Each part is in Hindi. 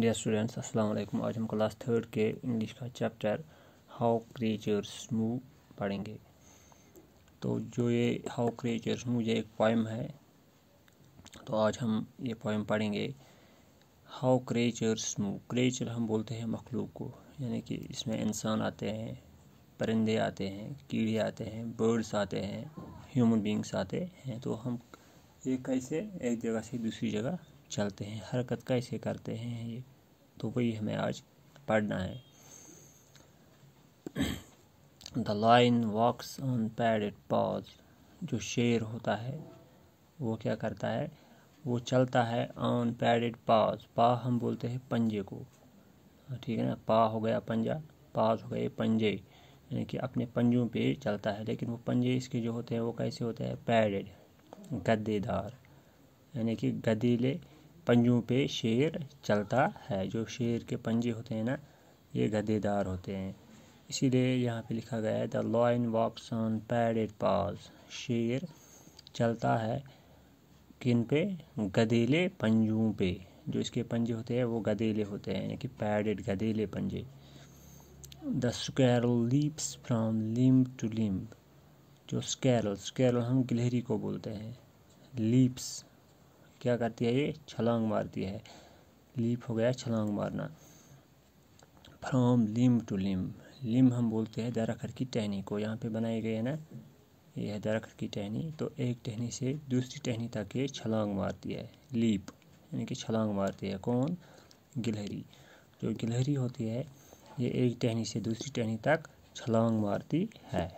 डियर स्टूडेंट्स अस्सलाम वालेकुम आज हम क्लास थर्ड के इंग्लिश का चैप्टर हाउ क्रिएचर्स मूव पढ़ेंगे तो जो ये हाउ क्रिएचर्स मूव ये एक पॉइम है तो आज हम ये पोइम पढ़ेंगे हाउ क्रिएचर्स मूव क्रिएचर हम बोलते हैं मखलूक को यानी कि इसमें इंसान आते हैं परिंदे आते हैं कीड़े आते हैं बर्ड्स आते हैं ह्यूमन बींग्स आते हैं तो हम ये कैसे एक जगह से दूसरी जगह चलते हैं हरकत कैसे करते हैं ये तो वही हमें आज पढ़ना है the lion walks on it paws जो शेर होता है वो क्या करता है वो चलता है ऑन इट पाज पा हम बोलते हैं पंजे को ठीक है ना पा हो गया पंजा पाज हो गए पंजे यानी कि अपने पंजों पे चलता है लेकिन वो पंजे इसके जो होते हैं वो कैसे होते हैं पैडेड गद्देदार यानी कि गदीले पंजों पे शेर चलता है जो शेर के पंजे होते हैं ना ये गदेदार होते हैं इसीलिए यहाँ पे लिखा गया है the lion walks on padded paws शेर चलता है किन पे गदेले पंजों पे जो इसके पंजे होते हैं वो गदेले होते हैं यानी कि पैडेड गदेले पंजे the squirrel leaps from limb to limb जो स्कैरल स्कैरल हम गिलहरी को बोलते हैं लीप्स क्या करती है ये छलांग मारती है लीप हो गया छलांग मारना फ्रॉम लिम टू लिम लिम हम बोलते हैं दरखर की टहनी को यहाँ पे बनाई गई है ना यह है दरखत की टहनी तो एक टहनी से दूसरी टहनी तक ये छलांग मारती है लीप यानी कि छलांग मारती है कौन गिलहरी जो गिलहरी होती है ये एक टहनी से दूसरी टहनी तक छलांग मारती है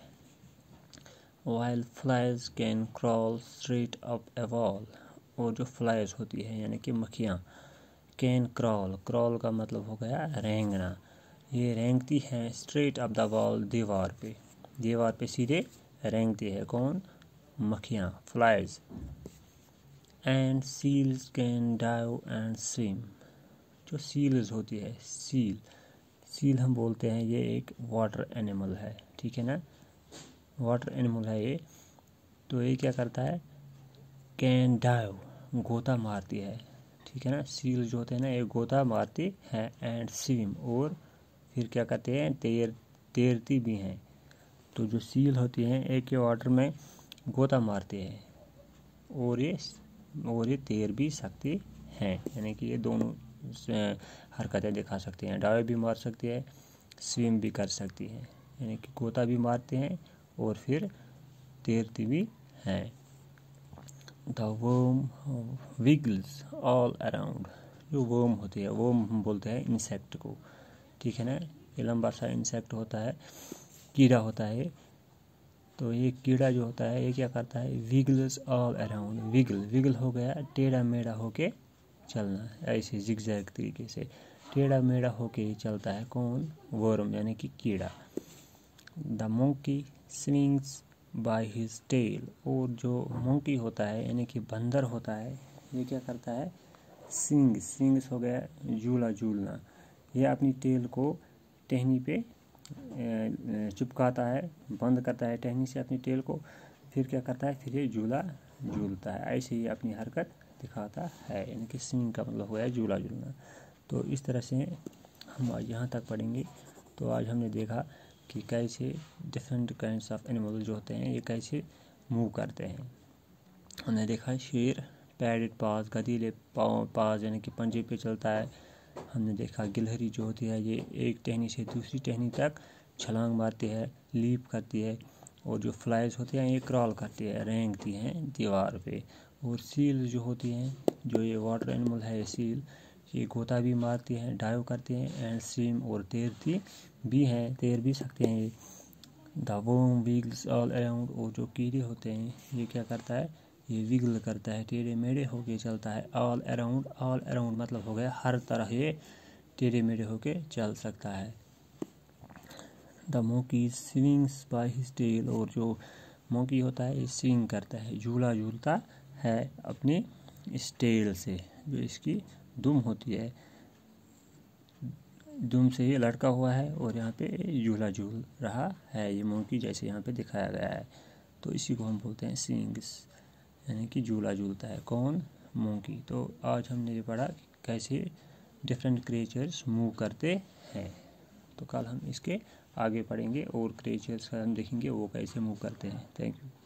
wild flies can crawl straight up a wall और जो फ्लाइज होती है यानी कि मक्खियाँ कैन क्रॉल क्रॉल का मतलब हो गया रेंगना ये रेंगती हैं स्ट्रेट अप द वॉल दीवार पे दीवार पे सीधे रेंगती है कौन मक्खियाँ flies and seals can dive and swim जो सील्स होती है सील सील हम बोलते हैं ये एक वाटर एनिमल है ठीक है ना वाटर एनिमल है ये तो ये क्या करता है कैन डाइव गोता मारती है ठीक है ना सील जो होते हैं ना ये गोता मारती है एंड स्विम और फिर क्या कहते हैं तैर तैरती भी हैं तो जो सील होती हैं एक वाटर में गोता मारती है और ये और ये तैर भी सकती हैं यानी कि ये दोनों हरकतें दिखा सकती हैं डावे भी मार सकती है स्विम भी कर सकती है यानी कि गोता भी मारते हैं और फिर तैरती भी हैं the worm wiggles all around जो वर्म होती है वर्म हम बोलते हैं इंसेक्ट को ठीक है ना ये लंबा सा इंसेक्ट होता है कीड़ा होता है तो ये कीड़ा जो होता है ये क्या करता है wiggles all around wiggle wiggle हो गया टेढ़ा मेढ़ा होके चलना ऐसे जिगजैग तरीके से टेढ़ा मेढ़ा होके ही चलता है कौन वर्म यानी कि कीड़ा the monkey swings by his tail और जो मोंकी होता है यानी कि बंदर होता है ये क्या करता है सिंग सिंग्स हो गया झूला झूलना यह अपनी टेल को टहनी पे चिपकाता है बंद करता है टहनी से अपनी टेल को फिर क्या करता है फिर ये झूला झूलता है ऐसे ही अपनी हरकत दिखाता है यानी कि सिंग का मतलब हो गया झूला झूलना तो इस तरह से हम यहाँ तक पढ़ेंगे तो आज हमने देखा कि कैसे डिफरेंट काइंड ऑफ एनिमल जो होते हैं ये कैसे मूव करते हैं हमने देखा शेर पैडेड पास गदीले पाँव पास यानी कि पंजे पे चलता है हमने देखा गिलहरी जो होती है ये एक टहनी से दूसरी टहनी तक छलांग मारती है लीप करती है और जो फ्लाइज होते हैं ये क्रॉल करती है रेंगती हैं दीवार पे और सील जो होती हैं जो ये वाटर एनिमल है सील ये गोता भी मारती है डाइव करती हैं एंड स्विम और तैरती भी है तैर भी सकते हैं ये दावोंग विग्स ऑल अराउंड और जो कीड़े होते हैं ये क्या करता है ये विगल करता है टेढ़े मेढ़े होके चलता है ऑल अराउंड ऑल अराउंड मतलब हो गया हर तरह ये टेढ़े मेढ़े होके चल सकता है the monkey swings by his tail और जो मोकी होता है ये स्विंग करता है झूला झूलता है अपने स्टेल से जो इसकी दुम होती है दुम से ये लटका हुआ है और यहाँ पे झूला झूल रहा है ये मोंकी जैसे यहाँ पे दिखाया गया है तो इसी को हम बोलते हैं सिंग्स यानी कि झूला झूलता है कौन मोंकी तो आज हमने ये पढ़ा कैसे डिफरेंट क्रिएचर्स मूव करते हैं तो कल हम इसके आगे पढ़ेंगे और क्रिएचर्स हम देखेंगे वो कैसे मूव करते हैं थैंक यू